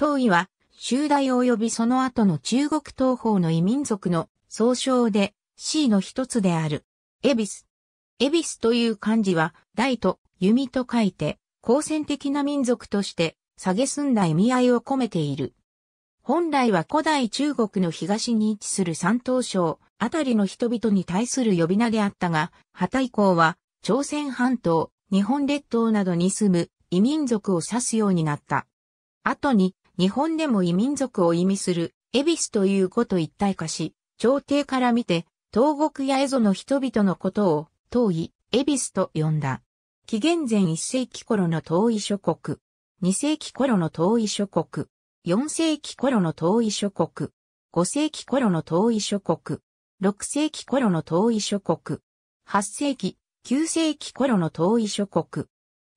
東夷は、周代及びその後の中国東方の異民族の総称で、C の一つである。エビス。エビスという漢字は、大と弓と書いて、好戦的な民族として、下げすんだ意味合いを込めている。本来は古代中国の東に位置する山東省あたりの人々に対する呼び名であったが、旗以降は朝鮮半島、日本列島などに住む異民族を指すようになった。後に日本でも異民族を意味する、エビスという語と一体化し、朝廷から見て、東国やエゾの人々のことを、東い、エビスと呼んだ。紀元前1世紀頃の東い諸国。2世紀頃の東い諸国。4世紀頃の東い諸国。5世紀頃の東い諸国。6世紀頃の東い諸国。8世紀、9世紀頃の東い諸国。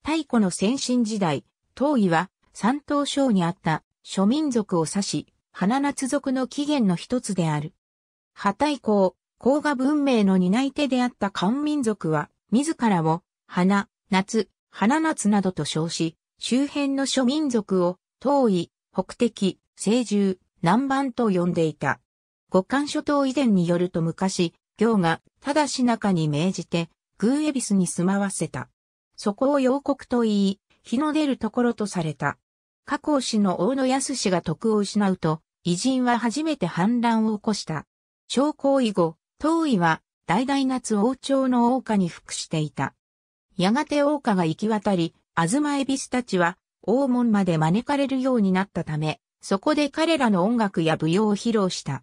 太古の先進時代、東夷は山東省にあった諸民族を指し、花夏族の起源の一つである。破太公、甲賀文明の担い手であった漢民族は、自らを、花、夏、花夏などと称し、周辺の諸民族を、東夷、北敵、西獣、南蛮と呼んでいた。五漢諸島以伝によると昔、行が、ただし中に命じて、グーエビスに住まわせた。そこを洋国と言い、日の出るところとされた。加工氏の大野康氏が徳を失うと、偉人は初めて反乱を起こした。将校以後、東夷は、大々夏王朝の王家に服していた。やがて王家が行き渡り、東恵比寿たちは、王門まで招かれるようになったため、そこで彼らの音楽や舞踊を披露した。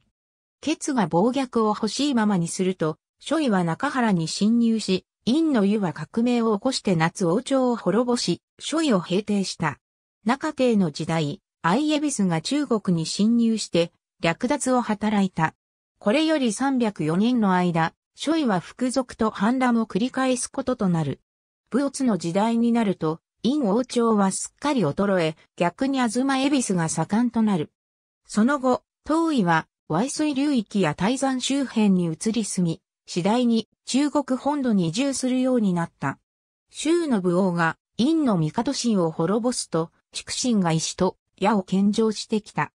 ケツが暴虐を欲しいままにすると、諸位は中原に侵入し、陰の湯は革命を起こして夏王朝を滅ぼし、諸位を平定した。中帝の時代、アイエビスが中国に侵入して略奪を働いた。これより304年の間、諸位は服属と反乱を繰り返すこととなる。武乙の時代になると、陰王朝はすっかり衰え、逆に東エビスが盛んとなる。その後、東位は、淮水流域や泰山周辺に移り住み、次第に中国本土に移住するようになった。周の武王が、陰の帝心を滅ぼすと、畜神が石と矢を献上してきた。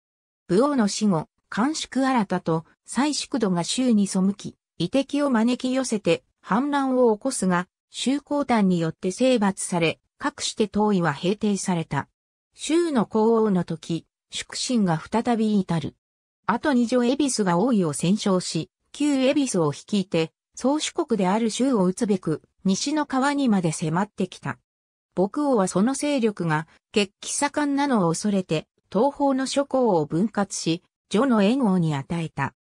武王の死後、官縮新たと祭宿度が州に背き、遺敵を招き寄せて反乱を起こすが、衆公団によって征伐され、各して東位は平定された。衆の皇王の時、宿神が再び至る。後二条恵比寿が王位を戦勝し、旧恵比寿を率いて、宗主国である衆を打つべく、西の川にまで迫ってきた。牧王はその勢力が決起盛んなのを恐れて、東方の諸侯を分割し、序の援王に与えた。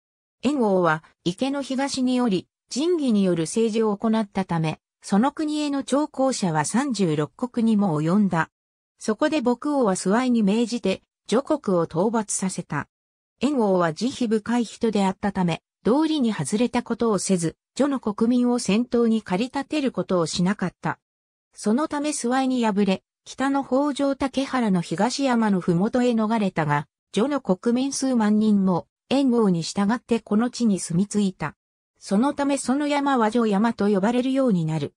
援王は池の東により、仁義による政治を行ったため、その国への徴考者は36国にも及んだ。そこで牧王は諏訪に命じて、諸国を討伐させた。援王は慈悲深い人であったため、道理に外れたことをせず、序の国民を先頭に駆り立てることをしなかった。そのため諏訪に敗れ、北の北条竹原の東山の麓へ逃れたが、序の国民数万人も、炎王に従ってこの地に住み着いた。そのためその山は城山と呼ばれるようになる。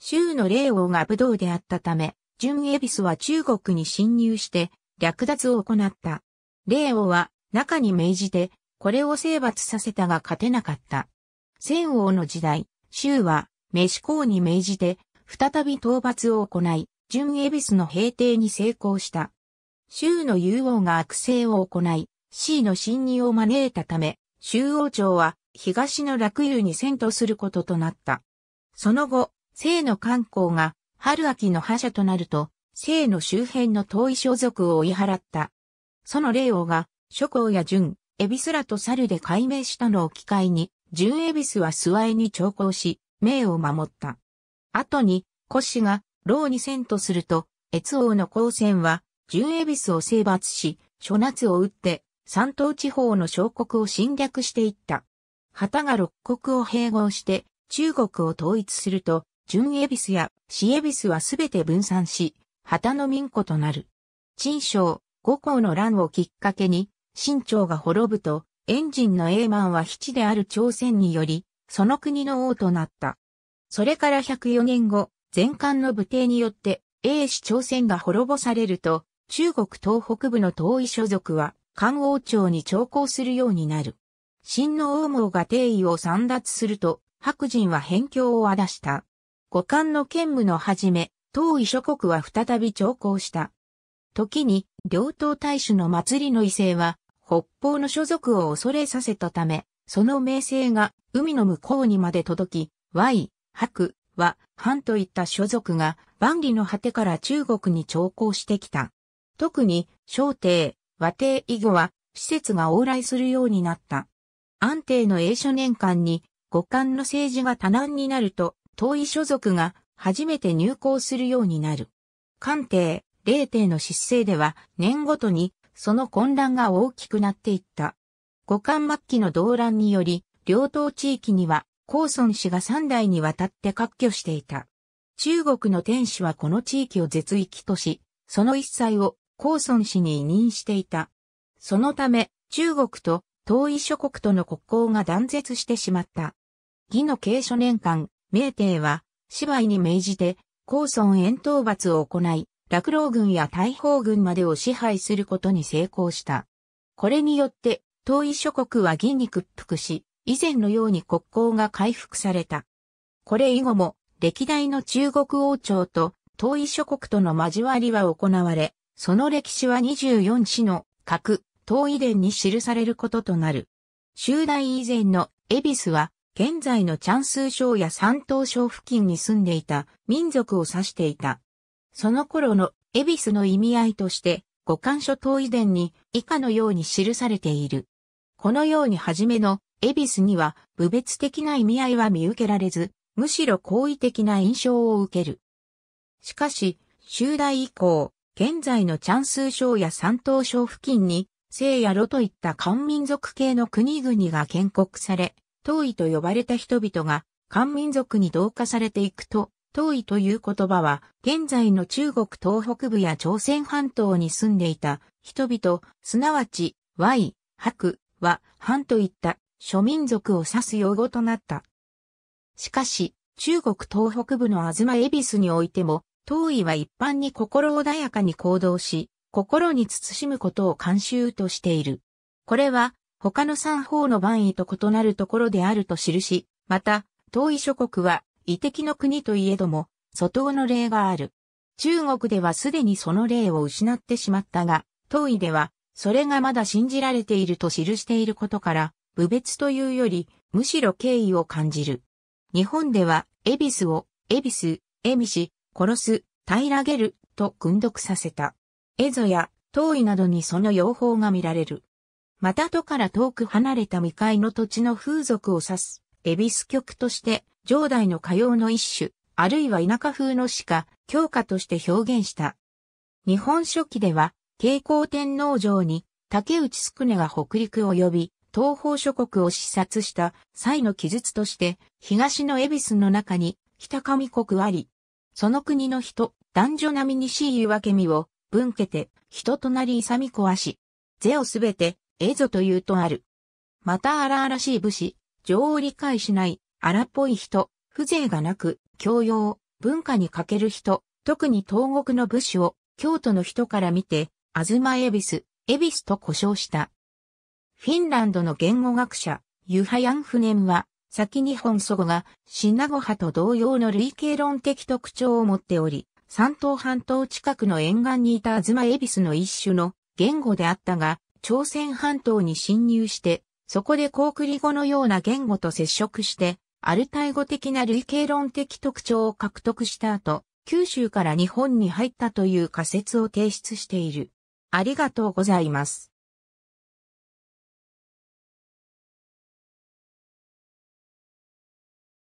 州の霊王が武道であったため、純恵比寿は中国に侵入して、略奪を行った。霊王は、中に命じて、これを征伐させたが勝てなかった。仙王の時代、州は、名公に命じて、再び討伐を行い、純エビスの平定に成功した。州の雄王が悪政を行い、C の侵入を招いたため、州王朝は東の楽遊に遷都することとなった。その後、聖の観光が春秋の覇者となると、聖の周辺の遠い所属を追い払った。その霊王が、諸侯や純、エビスらと猿で解明したのを機会に、純エビスは諏訪へに調校し、命を守った。後に、古氏が、牢に遷とすると、越王の光線は、純恵比寿を征伐し、諸夏を打って、山東地方の小国を侵略していった。旗が六国を併合して、中国を統一すると、純恵比寿や市恵比寿はすべて分散し、旗の民庫となる。陳章、五校の乱をきっかけに、清朝が滅ぶと、エンジンのエーマンは七である朝鮮により、その国の王となった。それから104年後、前漢の武帝によって、英氏朝鮮が滅ぼされると、中国東北部の遠い所属は、漢王朝に徴降するようになる。新の王毛が帝位を散奪すると、白人は辺境を荒した。五漢の兼務の始め、東夷諸国は再び徴降した。時に、両党大使の祭りの威勢は、北方の所属を恐れさせたため、その名声が海の向こうにまで届き、Y、白、は、藩といった所属が万里の果てから中国に徴航してきた。特に、小帝、和帝以後は、施設が往来するようになった。安定の英初年間に、五冠の政治が多難になると、遠い所属が初めて入港するようになる。官帝、霊帝の失勢では、年ごとに、その混乱が大きくなっていった。五冠末期の動乱により、両党地域には高孫氏が三代にわたって割拠していた。中国の天使はこの地域を絶域とし、その一切を高孫氏に委任していた。そのため、中国と遠い諸国との国交が断絶してしまった。義の継承年間、明帝は、芝居に命じて、高孫遠討伐を行い、落老軍や大砲軍までを支配することに成功した。これによって、遠い諸国は義に屈服し、以前のように国交が回復された。これ以後も、歴代の中国王朝と遠い諸国との交わりは行われ、その歴史は24史の各東遺伝に記されることとなる。修代以前のエビスは、現在のチャンスー省や山東省付近に住んでいた民族を指していた。その頃のエビスの意味合いとして、五漢書東遺伝に以下のように記されている。このように初めの恵比寿には、部別的な意味合いは見受けられず、むしろ好意的な印象を受ける。しかし、終代以降、現在のチャンスー省や山東省付近に、西や路といった漢民族系の国々が建国され、東夷と呼ばれた人々が漢民族に同化されていくと、東夷という言葉は、現在の中国東北部や朝鮮半島に住んでいた人々、すなわち、Y、白、は、藩といった諸民族を指す用語となった。しかし、中国東北部の東恵比寿においても、東夷は一般に心穏やかに行動し、心に慎むことを慣習としている。これは、他の三方の番位と異なるところであると記し、また、東夷諸国は、遺敵の国といえども、外党の例がある。中国ではすでにその例を失ってしまったが、東夷では、それがまだ信じられていると記していることから、無別というより、むしろ敬意を感じる。日本では、恵比寿を、恵比寿、恵ミシ、殺す、平らげる、と訓読させた。エゾや、遠いなどにその用法が見られる。また都から遠く離れた未開の土地の風俗を指す、恵比寿曲として、上代の歌謡の一種、あるいは田舎風の詩か、教科として表現した。日本書紀では、慶光天皇城に、竹内宿根が北陸を呼び、東方諸国を視察した際の記述として、東の恵比寿の中に、北上国あり、その国の人、男女並みにしいいけみを、分けて、人となり勇み壊し、是をすべて、えぞというとある。また荒々しい武士、情を理解しない、荒っぽい人、風情がなく、教養、文化に欠ける人、特に東国の武士を、京都の人から見て、東恵比寿、恵比寿と呼称した。フィンランドの言語学者、ユハヤンフネンは、先日本祖語がシナゴ派と同様の類型論的特徴を持っており、三島半島近くの沿岸にいたアズマエビスの一種の言語であったが、朝鮮半島に侵入して、そこでコークリ語のような言語と接触して、アルタイ語的な類型論的特徴を獲得した後、九州から日本に入ったという仮説を提出している。ありがとうございます。